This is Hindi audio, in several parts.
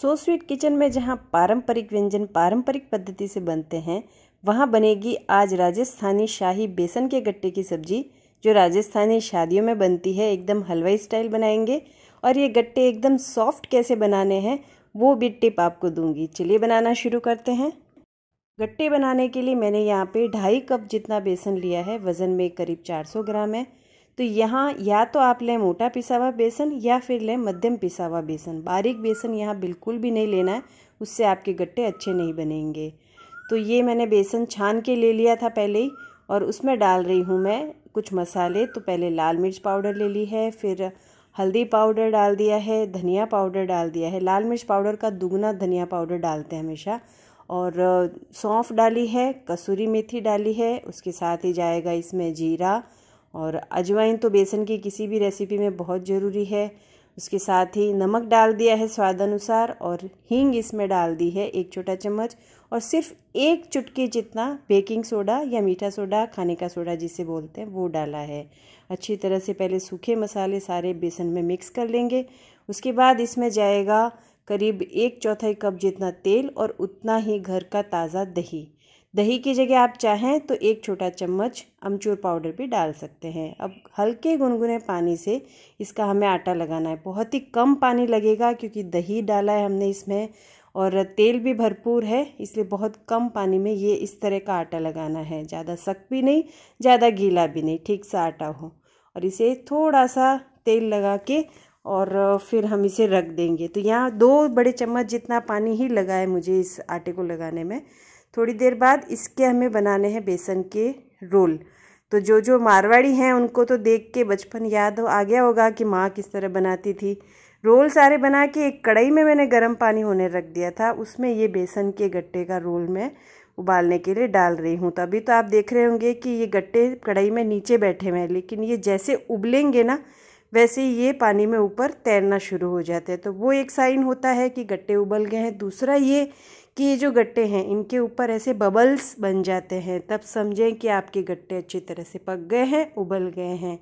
सो स्वीट किचन में जहाँ पारंपरिक व्यंजन पारंपरिक पद्धति से बनते हैं वहाँ बनेगी आज राजस्थानी शाही बेसन के गट्टे की सब्जी जो राजस्थानी शादियों में बनती है एकदम हलवाई स्टाइल बनाएंगे और ये गट्टे एकदम सॉफ्ट कैसे बनाने हैं वो भी टिप आपको दूंगी चलिए बनाना शुरू करते हैं गट्टे बनाने के लिए मैंने यहाँ पे ढाई कप जितना बेसन लिया है वज़न में करीब 400 ग्राम है तो यहाँ या तो आप लें मोटा पिसा हुआ बेसन या फिर लें मध्यम पिसा हुआ बेसन बारीक बेसन यहाँ बिल्कुल भी नहीं लेना है उससे आपके गट्टे अच्छे नहीं बनेंगे तो ये मैंने बेसन छान के ले लिया था पहले ही और उसमें डाल रही हूँ मैं कुछ मसाले तो पहले लाल मिर्च पाउडर ले ली है फिर हल्दी पाउडर डाल दिया है धनिया पाउडर डाल दिया है लाल मिर्च पाउडर का दुगना धनिया पाउडर डालते हैं हमेशा और सौंफ डाली है कसूरी मेथी डाली है उसके साथ ही जाएगा इसमें जीरा और अजवाइन तो बेसन की किसी भी रेसिपी में बहुत ज़रूरी है उसके साथ ही नमक डाल दिया है स्वाद अनुसार और हींग इसमें डाल दी है एक छोटा चम्मच और सिर्फ एक चुटकी जितना बेकिंग सोडा या मीठा सोडा खाने का सोडा जिसे बोलते हैं वो डाला है अच्छी तरह से पहले सूखे मसाले सारे बेसन में मिक्स कर लेंगे उसके बाद इसमें जाएगा करीब एक चौथाई कप जितना तेल और उतना ही घर का ताज़ा दही दही की जगह आप चाहें तो एक छोटा चम्मच अमचूर पाउडर भी डाल सकते हैं अब हल्के गुनगुने पानी से इसका हमें आटा लगाना है बहुत ही कम पानी लगेगा क्योंकि दही डाला है हमने इसमें और तेल भी भरपूर है इसलिए बहुत कम पानी में ये इस तरह का आटा लगाना है ज़्यादा सख्त भी नहीं ज़्यादा गीला भी नहीं ठीक सा आटा हो और इसे थोड़ा सा तेल लगा के और फिर हम इसे रख देंगे तो यहाँ दो बड़े चम्मच जितना पानी ही लगा है मुझे इस आटे को लगाने में थोड़ी देर बाद इसके हमें बनाने हैं बेसन के रोल तो जो जो मारवाड़ी हैं उनको तो देख के बचपन याद हो आ गया होगा कि माँ किस तरह बनाती थी रोल सारे बना के एक कढ़ाई में मैंने गर्म पानी होने रख दिया था उसमें ये बेसन के गट्टे का रोल मैं उबालने के लिए डाल रही हूँ तभी तो आप देख रहे होंगे कि ये गट्टे कढ़ाई में नीचे बैठे हुए हैं लेकिन ये जैसे उबलेंगे ना वैसे ये पानी में ऊपर तैरना शुरू हो जाते हैं तो वो एक साइन होता है कि गट्टे उबल गए हैं दूसरा ये कि ये जो गट्टे हैं इनके ऊपर ऐसे बबल्स बन जाते हैं तब समझें कि आपके गट्टे अच्छी तरह से पक गए हैं उबल गए हैं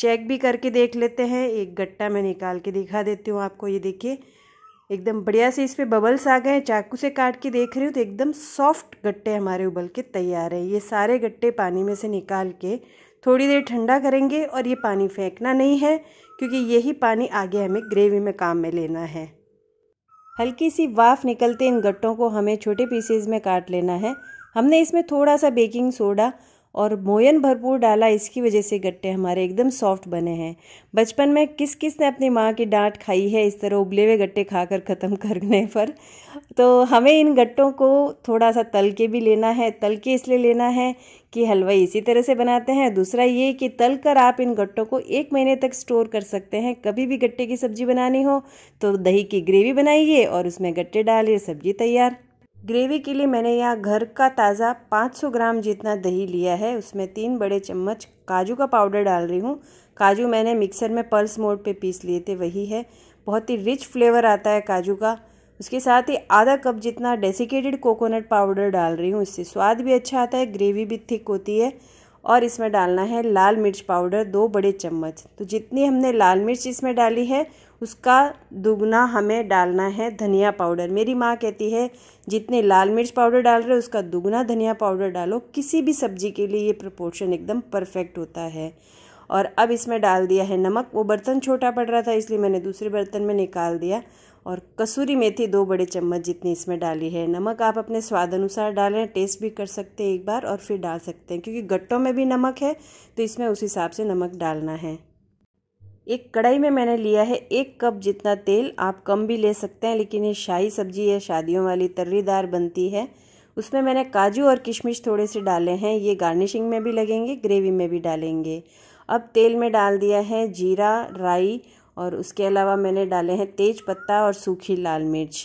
चेक भी करके देख लेते हैं एक गट्टा मैं निकाल के दिखा देती हूँ आपको ये देखिए एकदम बढ़िया से इस पर बबल्स आ गए हैं चाकू से काट के देख रही हूँ तो एकदम सॉफ्ट गट्टे हमारे उबल के तैयार हैं ये सारे गट्टे पानी में से निकाल के थोड़ी देर ठंडा करेंगे और ये पानी फेंकना नहीं है क्योंकि यही पानी आगे हमें ग्रेवी में काम में लेना है हल्की सी वाफ निकलते इन गट्टों को हमें छोटे पीसेज में काट लेना है हमने इसमें थोड़ा सा बेकिंग सोडा और मोयन भरपूर डाला इसकी वजह से गट्टे हमारे एकदम सॉफ्ट बने हैं बचपन में किस किस ने अपनी माँ की डांट खाई है इस तरह उबले हुए गट्टे खाकर ख़त्म करने पर तो हमें इन गट्टों को थोड़ा सा तल के भी लेना है तल के इसलिए लेना है कि हलवाई इसी तरह से बनाते हैं दूसरा ये कि तल कर आप इन गट्टों को एक महीने तक स्टोर कर सकते हैं कभी भी गट्टे की सब्ज़ी बनानी हो तो दही की ग्रेवी बनाइए और उसमें गट्टे डालिए सब्ज़ी तैयार ग्रेवी के लिए मैंने यहाँ घर का ताज़ा 500 ग्राम जितना दही लिया है उसमें तीन बड़े चम्मच काजू का पाउडर डाल रही हूँ काजू मैंने मिक्सर में पल्स मोड पे पीस लिए थे वही है बहुत ही रिच फ्लेवर आता है काजू का उसके साथ ही आधा कप जितना डेसिकेटेड कोकोनट पाउडर डाल रही हूँ इससे स्वाद भी अच्छा आता है ग्रेवी भी थिक होती है और इसमें डालना है लाल मिर्च पाउडर दो बड़े चम्मच तो जितनी हमने लाल मिर्च इसमें डाली है उसका दुगना हमें डालना है धनिया पाउडर मेरी माँ कहती है जितने लाल मिर्च पाउडर डाल रहे हो उसका दुगना धनिया पाउडर डालो किसी भी सब्जी के लिए ये प्रपोर्शन एकदम परफेक्ट होता है और अब इसमें डाल दिया है नमक वो बर्तन छोटा पड़ रहा था इसलिए मैंने दूसरे बर्तन में निकाल दिया और कसूरी मेथी दो बड़े चम्मच जितनी इसमें डाली है नमक आप अपने स्वाद अनुसार डालें टेस्ट भी कर सकते हैं एक बार और फिर डाल सकते हैं क्योंकि गट्टों में भी नमक है तो इसमें उस हिसाब से नमक डालना है एक कढ़ाई में मैंने लिया है एक कप जितना तेल आप कम भी ले सकते हैं लेकिन ये शाही सब्जी है शादियों वाली तर्रीदार बनती है उसमें मैंने काजू और किशमिश थोड़े से डाले हैं ये गार्निशिंग में भी लगेंगे ग्रेवी में भी डालेंगे अब तेल में डाल दिया है जीरा राई और उसके अलावा मैंने डाले हैं तेज पत्ता और सूखी लाल मिर्च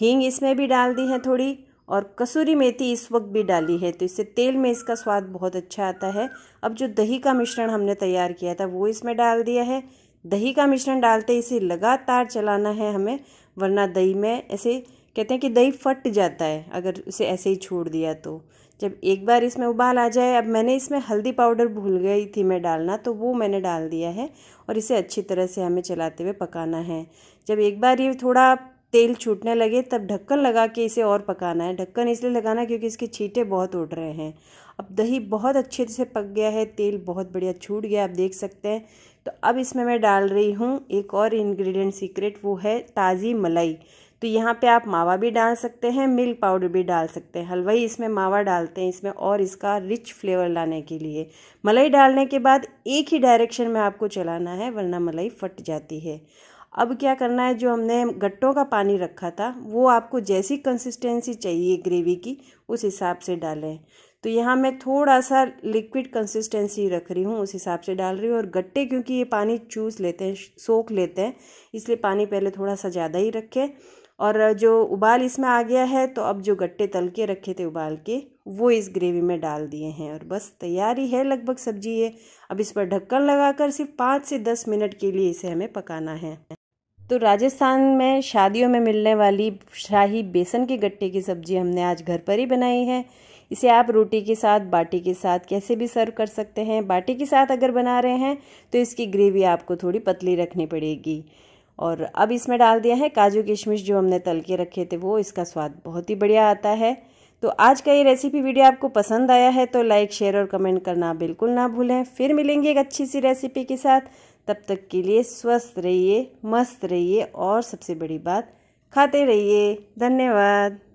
हींग इसमें भी डाल दी है थोड़ी और कसूरी मेथी इस वक्त भी डाली है तो इससे तेल में इसका स्वाद बहुत अच्छा आता है अब जो दही का मिश्रण हमने तैयार किया था वो इसमें डाल दिया है दही का मिश्रण डालते इसे लगातार चलाना है हमें वरना दही में ऐसे कहते हैं कि दही फट जाता है अगर उसे ऐसे ही छोड़ दिया तो जब एक बार इसमें उबाल आ जाए अब मैंने इसमें हल्दी पाउडर भूल गई थी मैं डालना तो वो मैंने डाल दिया है और इसे अच्छी तरह से हमें चलाते हुए पकाना है जब एक बार ये थोड़ा तेल छूटने लगे तब ढक्कन लगा के इसे और पकाना है ढक्कन इसलिए लगाना क्योंकि इसके छींटे बहुत उड़ रहे हैं अब दही बहुत अच्छे से पक गया है तेल बहुत बढ़िया छूट गया आप देख सकते हैं तो अब इसमें मैं डाल रही हूँ एक और इंग्रेडिएंट सीक्रेट वो है ताज़ी मलाई तो यहाँ पे आप मावा भी डाल सकते हैं मिल्क पाउडर भी डाल सकते हैं हलवाई इसमें मावा डालते हैं इसमें और इसका रिच फ्लेवर लाने के लिए मलाई डालने के बाद एक ही डायरेक्शन में आपको चलाना है वरना मलाई फट जाती है अब क्या करना है जो हमने गट्टों का पानी रखा था वो आपको जैसी कंसिस्टेंसी चाहिए ग्रेवी की उस हिसाब से डालें तो यहाँ मैं थोड़ा सा लिक्विड कंसिस्टेंसी रख रही हूँ उस हिसाब से डाल रही हूँ और गट्टे क्योंकि ये पानी चूस लेते हैं सोख लेते हैं इसलिए पानी पहले थोड़ा सा ज़्यादा ही रखें और जो उबाल इसमें आ गया है तो अब जो गट्टे तल के रखे थे उबाल के वो इस ग्रेवी में डाल दिए हैं और बस तैयार ही है लगभग सब्जी ये अब इस पर ढक्कन लगाकर सिर्फ पाँच से दस मिनट के लिए इसे हमें पकाना है तो राजस्थान में शादियों में मिलने वाली शाही बेसन के गट्टे की सब्ज़ी हमने आज घर पर ही बनाई है इसे आप रोटी के साथ बाटी के साथ कैसे भी सर्व कर सकते हैं बाटी के साथ अगर बना रहे हैं तो इसकी ग्रेवी आपको थोड़ी पतली रखनी पड़ेगी और अब इसमें डाल दिया है काजू किशमिश जो हमने तल के रखे थे वो इसका स्वाद बहुत ही बढ़िया आता है तो आज का ये रेसिपी वीडियो आपको पसंद आया है तो लाइक शेयर और कमेंट करना बिल्कुल ना भूलें फिर मिलेंगे एक अच्छी सी रेसिपी के साथ तब तक के लिए स्वस्थ रहिए मस्त रहिए और सबसे बड़ी बात खाते रहिए धन्यवाद